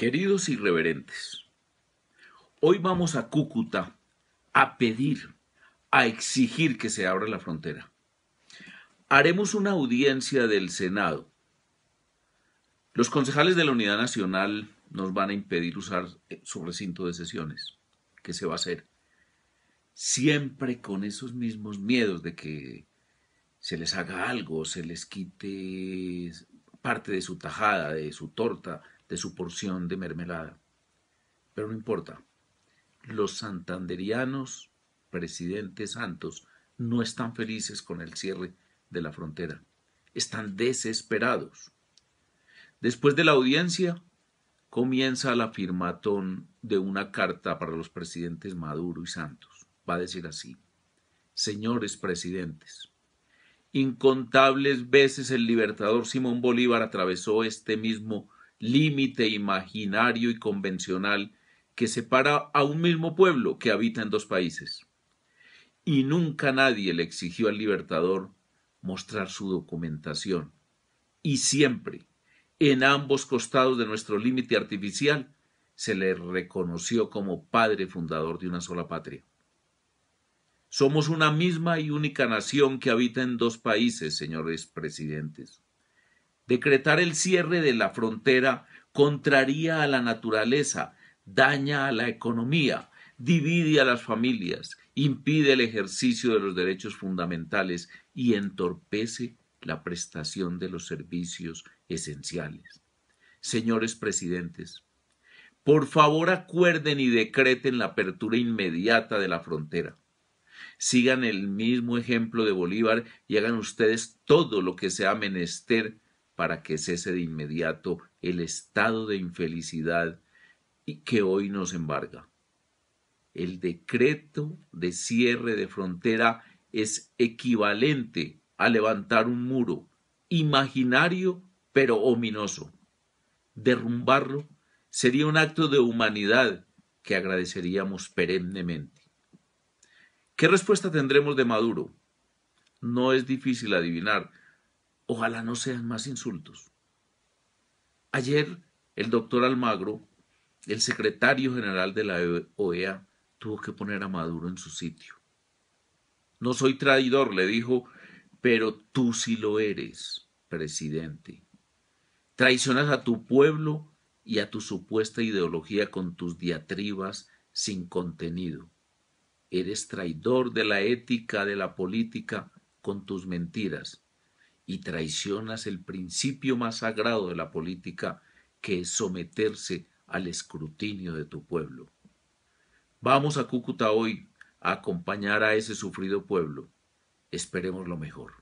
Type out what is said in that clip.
Queridos irreverentes, hoy vamos a Cúcuta a pedir, a exigir que se abra la frontera. Haremos una audiencia del Senado. Los concejales de la Unidad Nacional nos van a impedir usar eh, su recinto de sesiones. que se va a hacer? Siempre con esos mismos miedos de que se les haga algo, se les quite parte de su tajada, de su torta, de su porción de mermelada. Pero no importa, los santanderianos, presidente santos, no están felices con el cierre de la frontera, están desesperados. Después de la audiencia, comienza la firmatón de una carta para los presidentes Maduro y Santos. Va a decir así, señores presidentes, incontables veces el libertador Simón Bolívar atravesó este mismo límite imaginario y convencional que separa a un mismo pueblo que habita en dos países. Y nunca nadie le exigió al libertador mostrar su documentación. Y siempre, en ambos costados de nuestro límite artificial, se le reconoció como padre fundador de una sola patria. Somos una misma y única nación que habita en dos países, señores presidentes. Decretar el cierre de la frontera contraría a la naturaleza, daña a la economía, divide a las familias, impide el ejercicio de los derechos fundamentales y entorpece la prestación de los servicios esenciales. Señores presidentes, por favor acuerden y decreten la apertura inmediata de la frontera. Sigan el mismo ejemplo de Bolívar y hagan ustedes todo lo que sea menester para que cese de inmediato el estado de infelicidad que hoy nos embarga. El decreto de cierre de frontera es equivalente a levantar un muro imaginario pero ominoso. Derrumbarlo sería un acto de humanidad que agradeceríamos perennemente. ¿Qué respuesta tendremos de Maduro? No es difícil adivinar Ojalá no sean más insultos. Ayer, el doctor Almagro, el secretario general de la OEA, tuvo que poner a Maduro en su sitio. No soy traidor, le dijo, pero tú sí lo eres, presidente. Traicionas a tu pueblo y a tu supuesta ideología con tus diatribas sin contenido. Eres traidor de la ética, de la política, con tus mentiras y traicionas el principio más sagrado de la política, que es someterse al escrutinio de tu pueblo. Vamos a Cúcuta hoy a acompañar a ese sufrido pueblo. Esperemos lo mejor.